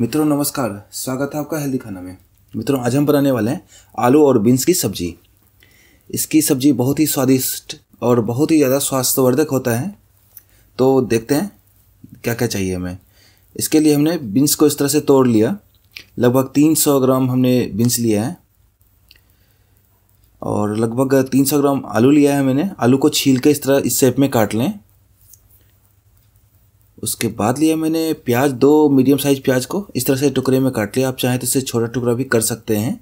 मित्रों नमस्कार स्वागत है आपका हेल्दी खाना में मित्रों आज हम बनाने वाले हैं आलू और बीन्स की सब्जी इसकी सब्जी बहुत ही स्वादिष्ट और बहुत ही ज़्यादा स्वास्थ्यवर्धक होता है तो देखते हैं क्या क्या चाहिए हमें इसके लिए हमने बीन्स को इस तरह से तोड़ लिया लगभग 300 ग्राम हमने बीन्स लिया है और लगभग 300 ग्राम आलू लिया है मैंने आलू को छील के इस तरह इस शेप में काट लें उसके बाद लिया मैंने प्याज दो मीडियम साइज प्याज को इस तरह से टुकड़े में काट लिया आप चाहें तो इसे छोटा टुकड़ा भी कर सकते हैं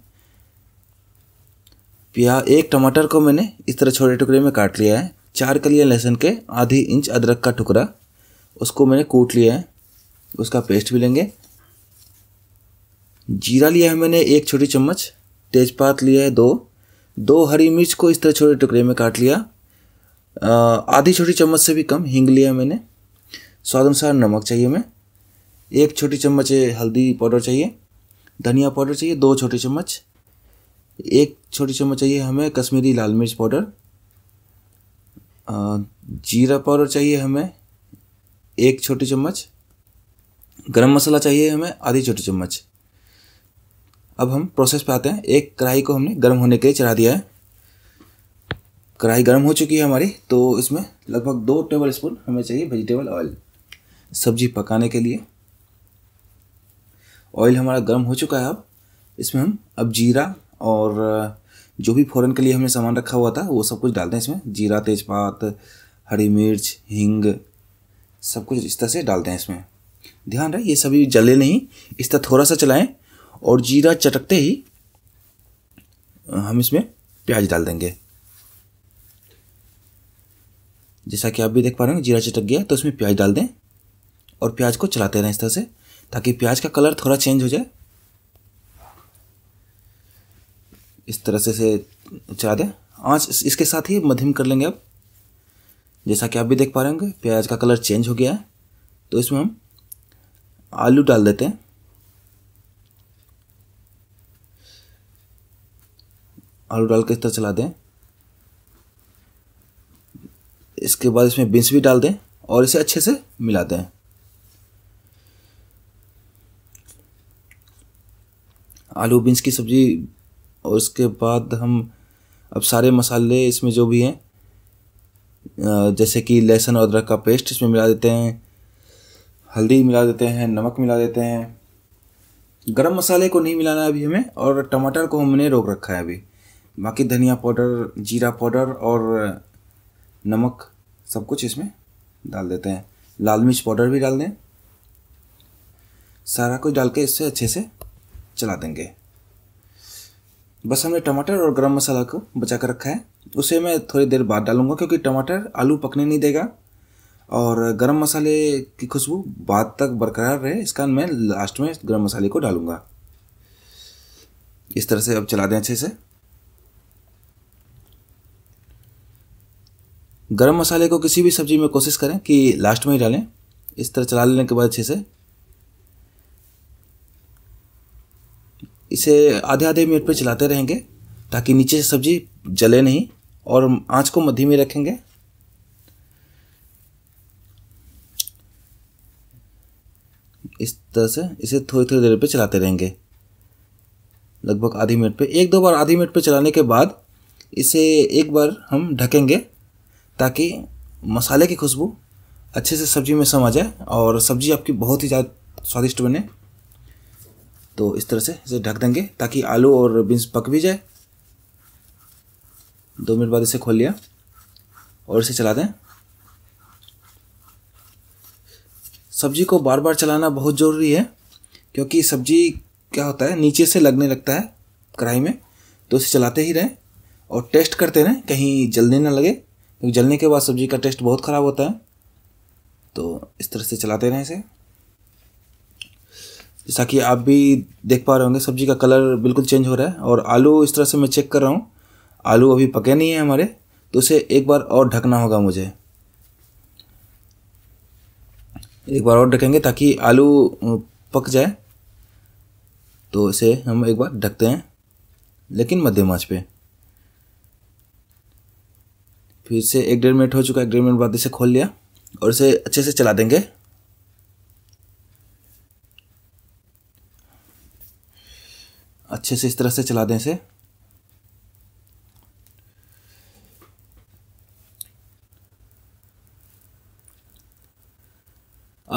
प्याज एक टमाटर को मैंने इस तरह छोटे टुकड़े में काट लिया है चार कलियाँ लहसुन के आधी इंच अदरक का टुकड़ा उसको मैंने कूट लिया है उसका पेस्ट भी लेंगे जीरा लिया है मैंने एक छोटी चम्मच तेज़पात लिया है दो दो हरी मिर्च को इस तरह छोटे टुकड़े में काट लिया आधी छोटी चम्मच से भी कम हींग लिया मैंने स्वाद अनुसार नमक चाहिए हमें एक छोटी चम्मच हल्दी पाउडर चाहिए धनिया पाउडर चाहिए दो छोटे चम्मच एक छोटी चम्मच चाहिए हमें कश्मीरी लाल मिर्च पाउडर जीरा पाउडर चाहिए हमें एक छोटी चम्मच गरम मसाला चाहिए हमें आधी छोटी चम्मच अब हम प्रोसेस पे आते हैं एक कढ़ाई को हमने गर्म होने के लिए चढ़ा दिया है कढ़ाई गर्म हो चुकी है हमारी तो इसमें लगभग दो टेबल स्पून हमें चाहिए वेजिटेबल ऑयल सब्जी पकाने के लिए ऑयल हमारा गर्म हो चुका है अब इसमें हम अब जीरा और जो भी फ़ौरन के लिए हमने सामान रखा हुआ था वो सब कुछ डालते हैं इसमें जीरा तेज़पात हरी मिर्च हींग सब कुछ इस तरह से डालते हैं इसमें ध्यान रहे ये सभी जले नहीं इस तरह थोड़ा सा चलाएं और जीरा चटकते ही हम इसमें प्याज डाल देंगे जैसा कि आप भी देख पा रहे हैं जीरा चटक गया तो इसमें प्याज डाल दें और प्याज को चलाते रहें इस तरह से ताकि प्याज का कलर थोड़ा चेंज हो जाए इस तरह से से चला दें आँच इसके साथ ही मध्यम कर लेंगे अब जैसा कि आप भी देख पा रहे होंगे प्याज का कलर चेंज हो गया है तो इसमें हम आलू डाल देते हैं आलू डाल के इस तरह चला दें इसके बाद इसमें बीन्स भी डाल दें और इसे अच्छे से मिला दें आलू बीन्स की सब्ज़ी और उसके बाद हम अब सारे मसाले इसमें जो भी हैं जैसे कि लहसुन और अदरक का पेस्ट इसमें मिला देते हैं हल्दी मिला देते हैं नमक मिला देते हैं गरम मसाले को नहीं मिलाना अभी हमें और टमाटर को हमने रोक रखा है अभी बाकी धनिया पाउडर जीरा पाउडर और नमक सब कुछ इसमें डाल देते हैं लाल मिर्च पाउडर भी डाल दें सारा कुछ डाल के इससे अच्छे से चला देंगे बस हमने टमाटर और गरम मसाला को बचा कर रखा है उसे मैं थोड़ी देर बाद डालूंगा क्योंकि टमाटर आलू पकने नहीं देगा और गरम मसाले की खुशबू बाद तक बरकरार रहे इसका मैं लास्ट में गरम मसाले को डालूंगा इस तरह से अब चला दें अच्छे से गरम मसाले को किसी भी सब्ज़ी में कोशिश करें कि लास्ट में ही डालें इस तरह चला लेने के बाद अच्छे से इसे आधे आधे मिनट पर चलाते रहेंगे ताकि नीचे से सब्जी जले नहीं और आंच को मध्यम में रखेंगे इस तरह से इसे थोड़ी थोड़ी देर पर चलाते रहेंगे लगभग आधी मिनट पे एक दो बार आधी मिनट पे चलाने के बाद इसे एक बार हम ढकेंगे ताकि मसाले की खुशबू अच्छे से सब्जी में समा जाए और सब्जी आपकी बहुत ही ज़्यादा स्वादिष्ट बने तो इस तरह से इसे ढक देंगे ताकि आलू और बीन्स पक भी जाए दो मिनट बाद इसे खोल लिया और इसे चला दें सब्जी को बार बार चलाना बहुत ज़रूरी है क्योंकि सब्जी क्या होता है नीचे से लगने लगता है कढ़ाई में तो इसे चलाते ही रहें और टेस्ट करते रहें कहीं जलने ना लगे क्योंकि जलने के बाद सब्जी का टेस्ट बहुत ख़राब होता है तो इस तरह से चलाते रहें इसे जैसा कि आप भी देख पा रहे होंगे सब्जी का कलर बिल्कुल चेंज हो रहा है और आलू इस तरह से मैं चेक कर रहा हूँ आलू अभी पके नहीं है हमारे तो उसे एक बार और ढकना होगा मुझे एक बार और ढकेंगे ताकि आलू पक जाए तो इसे हम एक बार ढकते हैं लेकिन मध्यम आँच पे फिर से एक डेढ़ मिनट हो चुका है एक डेढ़ मिनट बाद इसे खोल लिया और इसे अच्छे से चला देंगे अच्छे से इस तरह से चला दें इसे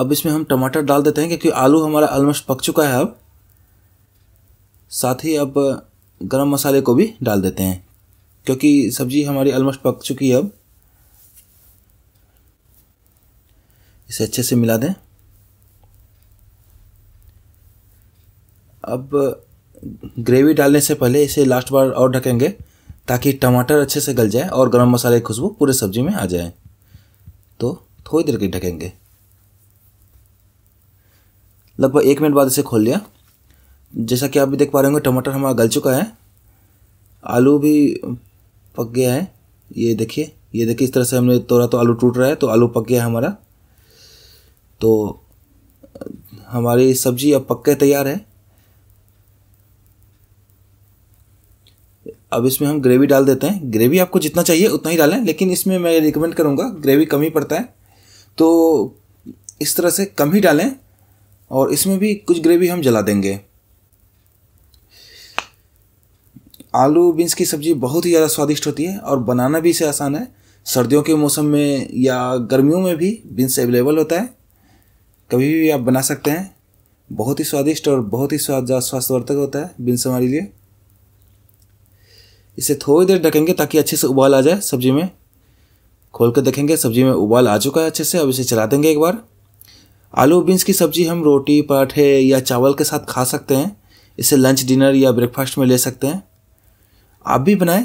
अब इसमें हम टमाटर डाल देते हैं क्योंकि आलू हमारा ऑलमोस्ट पक चुका है अब साथ ही अब गरम मसाले को भी डाल देते हैं क्योंकि सब्ज़ी हमारी ऑलमोस्ट पक चुकी है अब इसे अच्छे से मिला दें अब ग्रेवी डालने से पहले इसे लास्ट बार और ढकेंगे ताकि टमाटर अच्छे से गल जाए और गरम मसाले की खुशबू पूरे सब्जी में आ जाए तो थोड़ी देर के ढकेंगे लगभग एक मिनट बाद इसे खोल लिया जैसा कि आप भी देख पा रहे होंगे टमाटर हमारा गल चुका है आलू भी पक गया है ये देखिए ये देखिए इस तरह से हमने तोड़ा तो आलू टूट रहा है तो आलू पक गया है हमारा तो हमारी सब्जी अब पक के तैयार है अब इसमें हम ग्रेवी डाल देते हैं ग्रेवी आपको जितना चाहिए उतना ही डालें लेकिन इसमें मैं रिकमेंड करूँगा ग्रेवी कम ही पड़ता है तो इस तरह से कम ही डालें और इसमें भी कुछ ग्रेवी हम जला देंगे आलू बीन्स की सब्ज़ी बहुत ही ज़्यादा स्वादिष्ट होती है और बनाना भी इसे आसान है सर्दियों के मौसम में या गर्मियों में भी बीन्स अवेलेबल होता है कभी भी आप बना सकते हैं बहुत ही स्वादिष्ट और बहुत ही स्वाद स्वास्थ्यवर्धक होता है बीन्स हमारे लिए इसे थोड़ी देर ढकेंगे ताकि अच्छे से उबाल आ जाए सब्जी में खोल कर देखेंगे सब्जी में उबाल आ चुका है अच्छे से अब इसे चला देंगे एक बार आलू बीन्स की सब्जी हम रोटी पराठे या चावल के साथ खा सकते हैं इसे लंच डिनर या ब्रेकफास्ट में ले सकते हैं आप भी बनाएं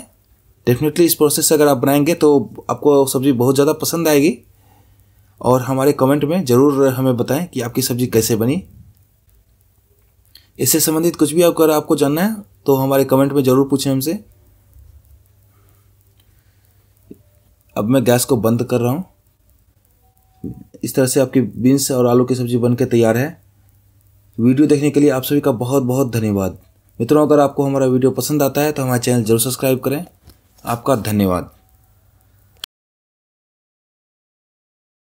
डेफिनेटली इस प्रोसेस से अगर आप बनाएंगे तो आपको सब्ज़ी बहुत ज़्यादा पसंद आएगी और हमारे कमेंट में ज़रूर हमें बताएं कि आपकी सब्ज़ी कैसे बनी इससे संबंधित कुछ भी अगर आपको जानना है तो हमारे कमेंट में ज़रूर पूछें हमसे अब मैं गैस को बंद कर रहा हूँ इस तरह से आपकी बीन्स और आलू की सब्ज़ी बनकर तैयार है वीडियो देखने के लिए आप सभी का बहुत बहुत धन्यवाद मित्रों अगर आपको हमारा वीडियो पसंद आता है तो हमारा चैनल जरूर सब्सक्राइब करें आपका धन्यवाद